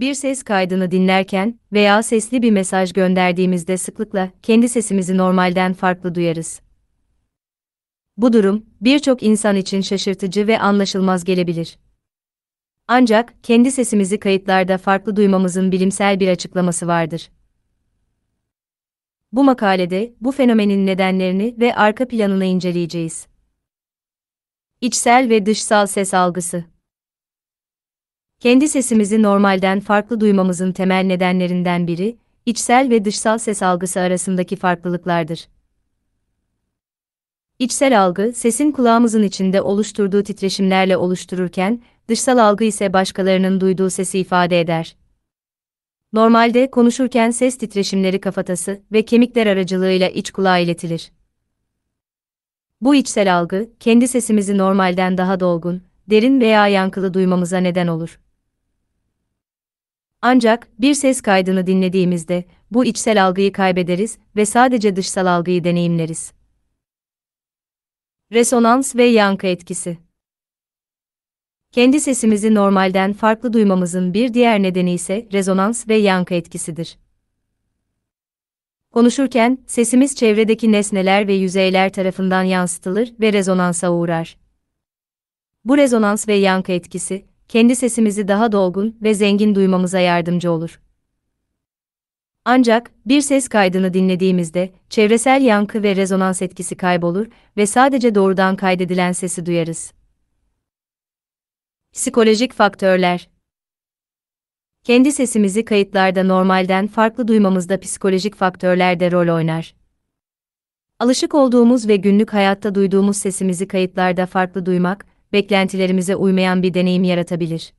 bir ses kaydını dinlerken veya sesli bir mesaj gönderdiğimizde sıklıkla kendi sesimizi normalden farklı duyarız. Bu durum birçok insan için şaşırtıcı ve anlaşılmaz gelebilir. Ancak kendi sesimizi kayıtlarda farklı duymamızın bilimsel bir açıklaması vardır. Bu makalede bu fenomenin nedenlerini ve arka planını inceleyeceğiz. İçsel ve dışsal ses algısı kendi sesimizi normalden farklı duymamızın temel nedenlerinden biri, içsel ve dışsal ses algısı arasındaki farklılıklardır. İçsel algı, sesin kulağımızın içinde oluşturduğu titreşimlerle oluştururken, dışsal algı ise başkalarının duyduğu sesi ifade eder. Normalde konuşurken ses titreşimleri kafatası ve kemikler aracılığıyla iç kulağa iletilir. Bu içsel algı, kendi sesimizi normalden daha dolgun, derin veya yankılı duymamıza neden olur. Ancak bir ses kaydını dinlediğimizde bu içsel algıyı kaybederiz ve sadece dışsal algıyı deneyimleriz. Resonans ve yankı etkisi. Kendi sesimizi normalden farklı duymamızın bir diğer nedeni ise rezonans ve yankı etkisidir. Konuşurken sesimiz çevredeki nesneler ve yüzeyler tarafından yansıtılır ve rezonansa uğrar. Bu rezonans ve yankı etkisi kendi sesimizi daha dolgun ve zengin duymamıza yardımcı olur. Ancak bir ses kaydını dinlediğimizde çevresel yankı ve rezonans etkisi kaybolur ve sadece doğrudan kaydedilen sesi duyarız. Psikolojik faktörler Kendi sesimizi kayıtlarda normalden farklı duymamızda psikolojik faktörler de rol oynar. Alışık olduğumuz ve günlük hayatta duyduğumuz sesimizi kayıtlarda farklı duymak, beklentilerimize uymayan bir deneyim yaratabilir.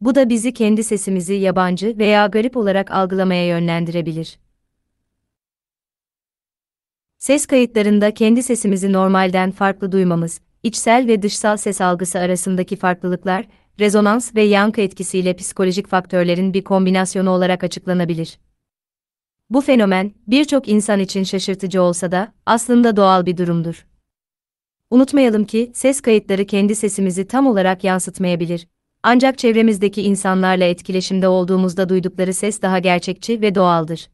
Bu da bizi kendi sesimizi yabancı veya garip olarak algılamaya yönlendirebilir. Ses kayıtlarında kendi sesimizi normalden farklı duymamız, içsel ve dışsal ses algısı arasındaki farklılıklar, rezonans ve yankı etkisiyle psikolojik faktörlerin bir kombinasyonu olarak açıklanabilir. Bu fenomen birçok insan için şaşırtıcı olsa da aslında doğal bir durumdur. Unutmayalım ki ses kayıtları kendi sesimizi tam olarak yansıtmayabilir. Ancak çevremizdeki insanlarla etkileşimde olduğumuzda duydukları ses daha gerçekçi ve doğaldır.